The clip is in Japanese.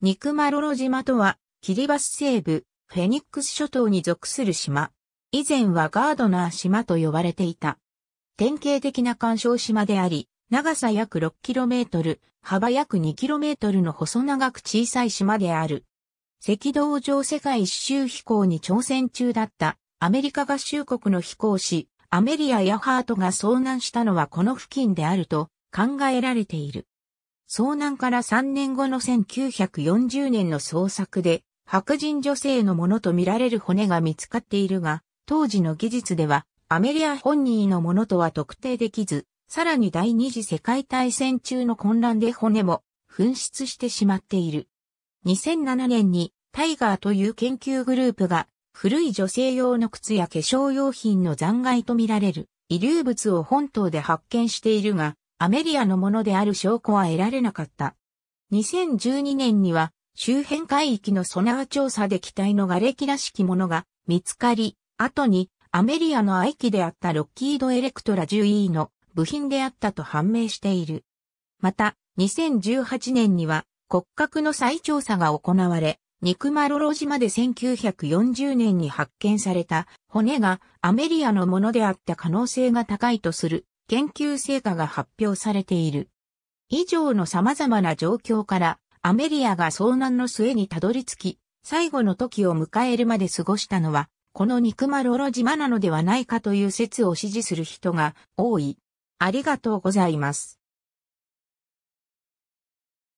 ニクマロロ島とは、キリバス西部、フェニックス諸島に属する島。以前はガードナー島と呼ばれていた。典型的な干渉島であり、長さ約 6km、幅約 2km の細長く小さい島である。赤道上世界一周飛行に挑戦中だったアメリカ合衆国の飛行士、アメリア・ヤハートが遭難したのはこの付近であると考えられている。遭難から3年後の1940年の捜索で、白人女性のものとみられる骨が見つかっているが、当時の技術では、アメリア本人のものとは特定できず、さらに第二次世界大戦中の混乱で骨も紛失してしまっている。2007年にタイガーという研究グループが古い女性用の靴や化粧用品の残骸とみられる遺留物を本島で発見しているが、アメリアのものである証拠は得られなかった。2012年には周辺海域のソナー調査で機体の瓦礫らしきものが見つかり、後にアメリアの愛機であったロッキード・エレクトラ 10E の部品であったと判明している。また、2018年には骨格の再調査が行われ、肉マロロ島で1940年に発見された骨がアメリアのものであった可能性が高いとする研究成果が発表されている。以上の様々な状況から、アメリアが遭難の末にたどり着き、最後の時を迎えるまで過ごしたのは、この肉まろろ島なのではないかという説を支持する人が多い。ありがとうございます。